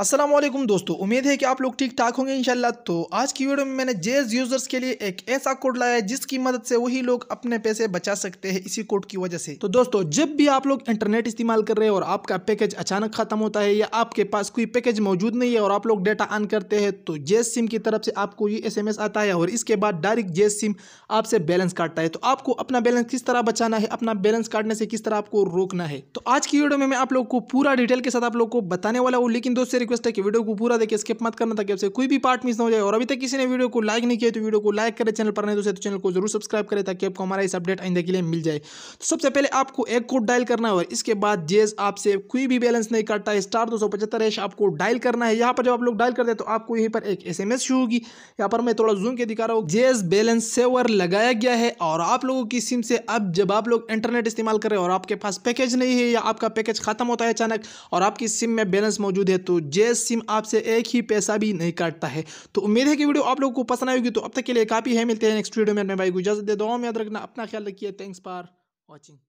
असलम दोस्तों उम्मीद है कि आप लोग ठीक ठाक होंगे इंशाल्लाह तो आज की वीडियो में मैंने जेज यूज़र्स के लिए एक ऐसा कोड लाया है जिसकी मदद से वही लोग अपने पैसे बचा सकते हैं इसी कोड की वजह से तो दोस्तों जब भी आप लोग इंटरनेट इस्तेमाल कर रहे हैं और आपका पैकेज अचानक ख़त्म होता है या आपके पास कोई पैकेज मौजूद नहीं है और आप लोग डेटा ऑन करते हैं तो जेज सिम की तरफ से आपको ये एस आता है और इसके बाद डायरेक्ट जेज सिम आपसे बैलेंस काटता है तो आपको अपना बैलेंस किस तरह बचाना है अपना बैलेंस काटने से किस तरह आपको रोकना है तो आज की वीडियो में मैं आप लोग को पूरा डिटेल के साथ आप लोग को बताने वाला हूँ लेकिन दोस्तों रिक्वेस्ट है कि वीडियो को पूरा देखिए स्किप मत करना ताकि आपसे कोई भी पार्ट मिस ना हो जाए और अभी तक किसी ने वीडियो को लाइक नहीं किया तो वीडियो को लाइक करें चैनल पर नहीं तो चैनल तो को जरूर सब्सक्राइब करें ताकि आपको हमारा इस अपडेट आइंदा के लिए मिल जाए तो सबसे पहले आपको एक कोड डायल करना है और इसके बाद जेज आपसे कोई भी बैलेंस नहीं काटता है स्टार दो सौ पचहत्तर हैश आपको डायल करना है यहाँ पर जब आप लोग डायल करते हैं तो आपको यहीं पर एक एस एम एस होगी यहाँ पर मैं थोड़ा जूम के दिखा रहा हूँ जेज बैलेंस सेवर लगाया गया है और आप लोगों की सिम से अब जब आप लोग इंटरनेट इस्तेमाल कर रहे हैं और आपके पास पैकेज नहीं है या आपका पैकेज खत्म होता है अचानक और आपकी सिम में बैलेंस मौजूद है तो जय सिम आपसे एक ही पैसा भी नहीं काटता है तो उम्मीद है कि वीडियो आप लोगों को पसंद आएगी तो अब तक के लिए काफ़ी है मिलते हैं नेक्स्ट वीडियो में अपने भाई को इजाजत दे दो याद रखना अपना ख्याल रखिए थैंक्स फॉर वॉचिंग